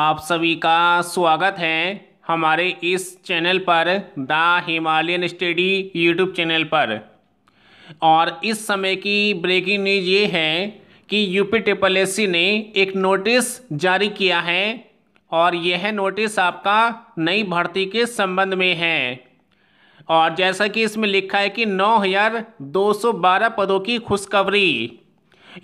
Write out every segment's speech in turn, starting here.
आप सभी का स्वागत है हमारे इस चैनल पर the Himalayan study YouTube channel पर और इस समय की ब्रेकिंग न्यूज ये है कि यूपी ट्रिपल एस ने एक नोटिस जारी किया है और यह नोटिस आपका नई भर्ती के संबंध में है और जैसा कि इसमें लिखा है कि 9212 पदों की खुशखबरी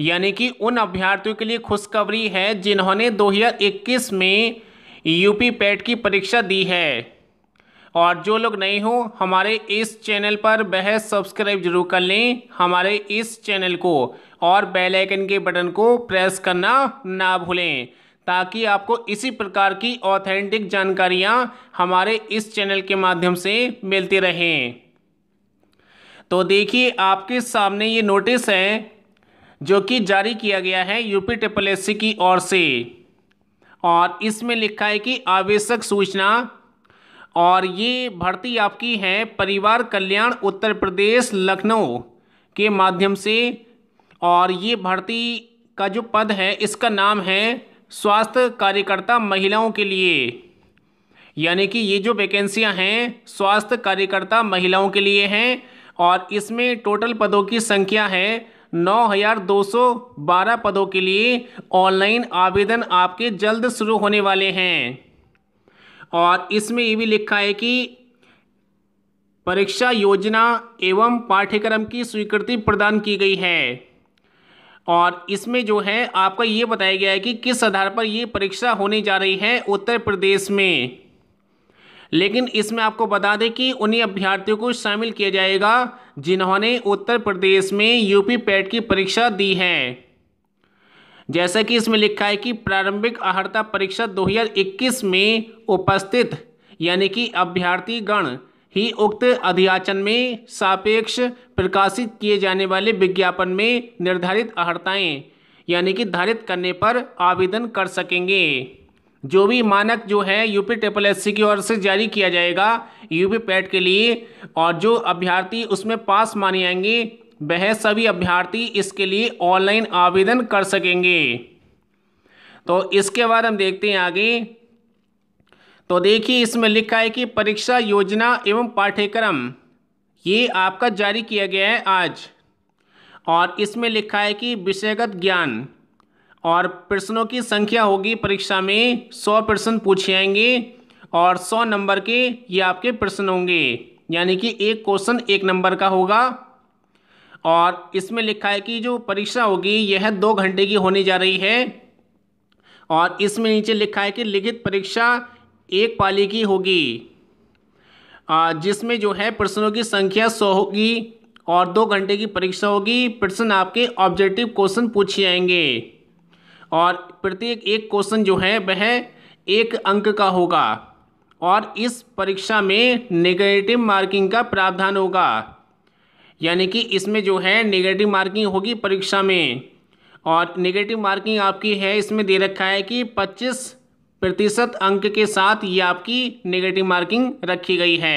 यानी कि उन अभ्यर्थियों के लिए खुशखबरी है जिन्होंने 2021 में यूपी पैट की परीक्षा दी है और जो लोग नहीं हो हमारे इस चैनल पर बहस सब्सक्राइब जरूर कर लें हमारे इस चैनल को और बेल आइकन के बटन को प्रेस करना ना भूलें ताकि आपको इसी प्रकार की ऑथेंटिक जानकारियां हमारे इस चैनल के माध्यम से मिलती रहें तो देखिए आपके सामने ये नोटिस है जो कि जारी किया गया है यूपी ट्रिपल एस की ओर से और इसमें लिखा है कि आवश्यक सूचना और ये भर्ती आपकी है परिवार कल्याण उत्तर प्रदेश लखनऊ के माध्यम से और ये भर्ती का जो पद है इसका नाम है स्वास्थ्य कार्यकर्ता महिलाओं के लिए यानी कि ये जो वैकेंसियां हैं स्वास्थ्य कार्यकर्ता महिलाओं के लिए हैं और इसमें टोटल पदों की संख्या है 9,212 पदों के लिए ऑनलाइन आवेदन आपके जल्द शुरू होने वाले हैं और इसमें ये भी लिखा है कि परीक्षा योजना एवं पाठ्यक्रम की स्वीकृति प्रदान की गई है और इसमें जो है आपका ये बताया गया है कि किस आधार पर ये परीक्षा होने जा रही है उत्तर प्रदेश में लेकिन इसमें आपको बता दें कि उन्हीं अभ्यर्थियों को शामिल किया जाएगा जिन्होंने उत्तर प्रदेश में यूपी पैट की परीक्षा दी है जैसा कि इसमें लिखा है कि प्रारंभिक अहर्ता परीक्षा 2021 में उपस्थित यानी कि अभ्यर्थी गण ही उक्त अध्याचन में सापेक्ष प्रकाशित किए जाने वाले विज्ञापन में निर्धारित अहर्ताएँ यानी कि धारित करने पर आवेदन कर सकेंगे जो भी मानक जो है यूपी ट्रिपल एस की ओर से जारी किया जाएगा यूपी पैट के लिए और जो अभ्यर्थी उसमें पास माने आएंगे वह सभी अभ्यर्थी इसके लिए ऑनलाइन आवेदन कर सकेंगे तो इसके बाद हम देखते हैं आगे तो देखिए इसमें लिखा है कि परीक्षा योजना एवं पाठ्यक्रम ये आपका जारी किया गया है आज और इसमें लिखा है कि विषयगत ज्ञान और प्रश्नों की संख्या होगी परीक्षा में सौ प्रश्न पूछे आएंगे और सौ नंबर के ये आपके प्रश्न होंगे यानी कि एक क्वेश्चन एक नंबर का होगा और इसमें लिखा है कि जो परीक्षा होगी यह दो घंटे की होने जा रही है और इसमें नीचे लिखा है कि लिखित परीक्षा एक पाली की होगी जिसमें जो है प्रश्नों की संख्या सौ होगी और दो घंटे की परीक्षा होगी प्रश्न आपके ऑब्जेक्टिव क्वेश्चन पूछे जाएंगे और प्रत्येक एक क्वेश्चन जो है वह एक अंक का होगा और इस परीक्षा में नेगेटिव मार्किंग का प्रावधान होगा यानी कि इसमें जो है नेगेटिव मार्किंग होगी परीक्षा में और नेगेटिव मार्किंग आपकी है इसमें दे रखा है कि पच्चीस प्रतिशत अंक के साथ ये आपकी नेगेटिव मार्किंग रखी गई है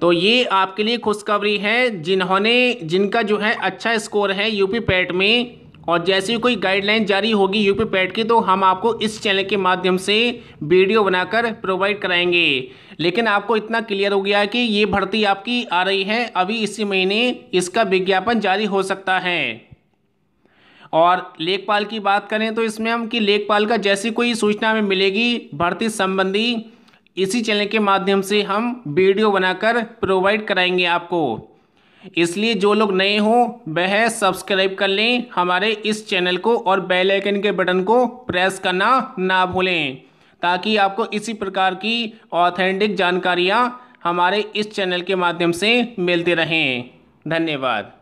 तो ये आपके लिए खुशखबरी है जिन्होंने जिनका जो है अच्छा स्कोर है यूपी पैट में और जैसे ही कोई गाइडलाइन जारी होगी यूपी पैट की तो हम आपको इस चैनल के माध्यम से वीडियो बनाकर प्रोवाइड कराएंगे लेकिन आपको इतना क्लियर हो गया कि ये भर्ती आपकी आ रही है अभी इसी महीने इसका विज्ञापन जारी हो सकता है और लेखपाल की बात करें तो इसमें हम कि लेखपाल का जैसी कोई सूचना हमें मिलेगी भर्ती संबंधी इसी चैनल के माध्यम से हम वीडियो बनाकर प्रोवाइड कराएंगे आपको इसलिए जो लोग नए हों वह सब्सक्राइब कर लें हमारे इस चैनल को और बेल आइकन के बटन को प्रेस करना ना भूलें ताकि आपको इसी प्रकार की ऑथेंटिक जानकारियाँ हमारे इस चैनल के माध्यम से मिलती रहें धन्यवाद